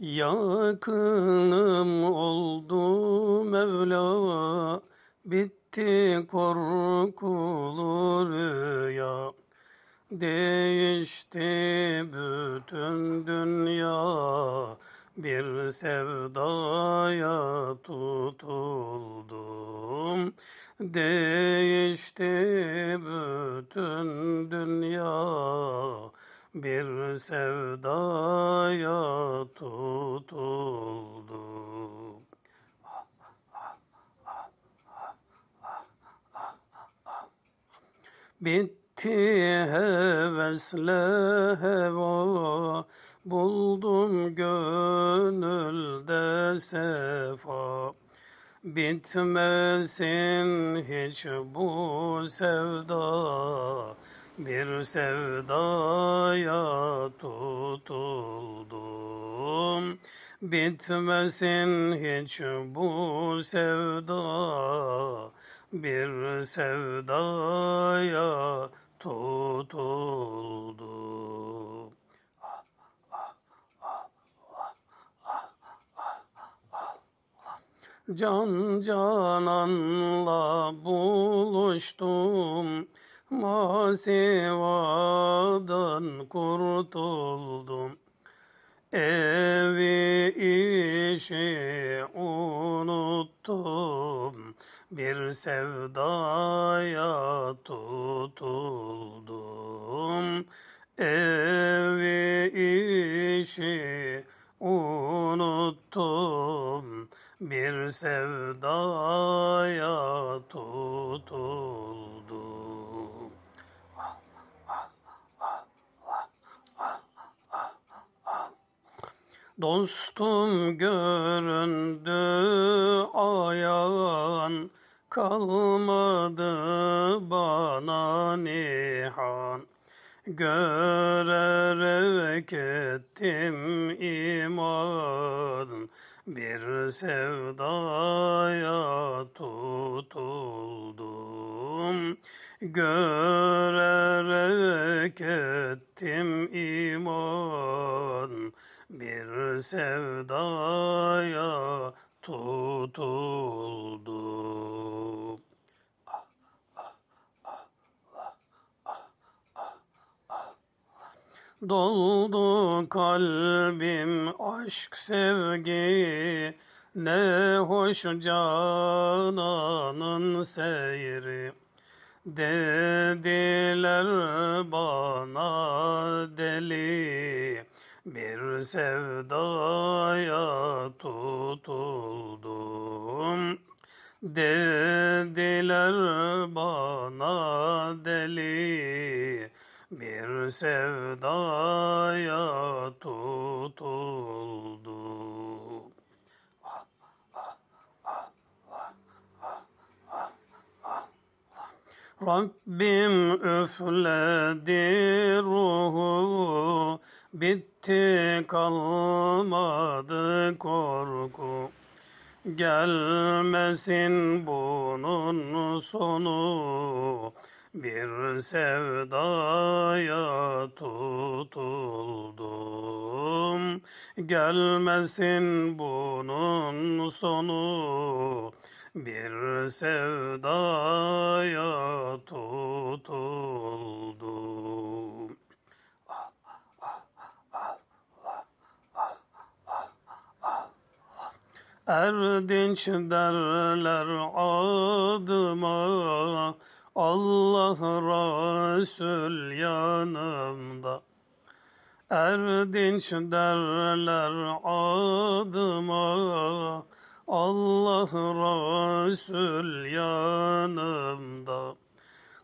Yakınım oldu Mevla, bitti korkulu rüya. Değişti bütün dünya, bir sevdaya tutuldum. Değişti bütün dünya, bir sevdaya tutuldu. Bitti hevesle heva, buldum gönülde sefa. Bitmesin hiç bu sevda, bir sevdaya tutuldum Bitmesin hiç bu sevda Bir sevdaya tutuldum Can cananla buluştum masivadan kurtuldum. Evi işi unuttum, bir sevdaya tutuldum. Evi işi unuttum, bir sevdaya tutuldum. Dostum göründü ayağın kalmadı bana nihan Görerek ettim imadın bir sevdaya tutuldum Görerek ettim iman sevdaya tutuldu. Doldu kalbim aşk sevgi ne hoş cananın seyri dediler bana deli bir sevdaya tutuldum Dediler bana deli Bir sevdaya tutuldum Rabbim üfledi ruhumu Bitti kalmadı korku Gelmesin bunun sonu Bir sevdaya tutuldum Gelmesin bunun sonu Bir sevdaya tutuldum Erdinç derler adıma Allah Resul yanımda Erdinç derler adıma Allah Resul yanımda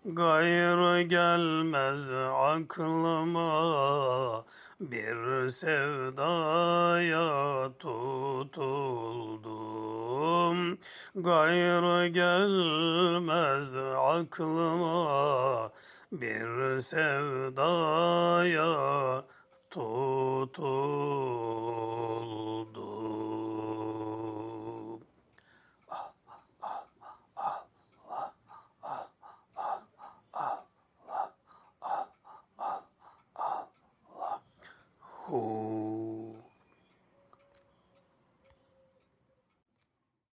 Gayrı gelmez aklıma bir sevdaya tutuldum. Gayrı gelmez aklıma bir sevdaya tutuldum. o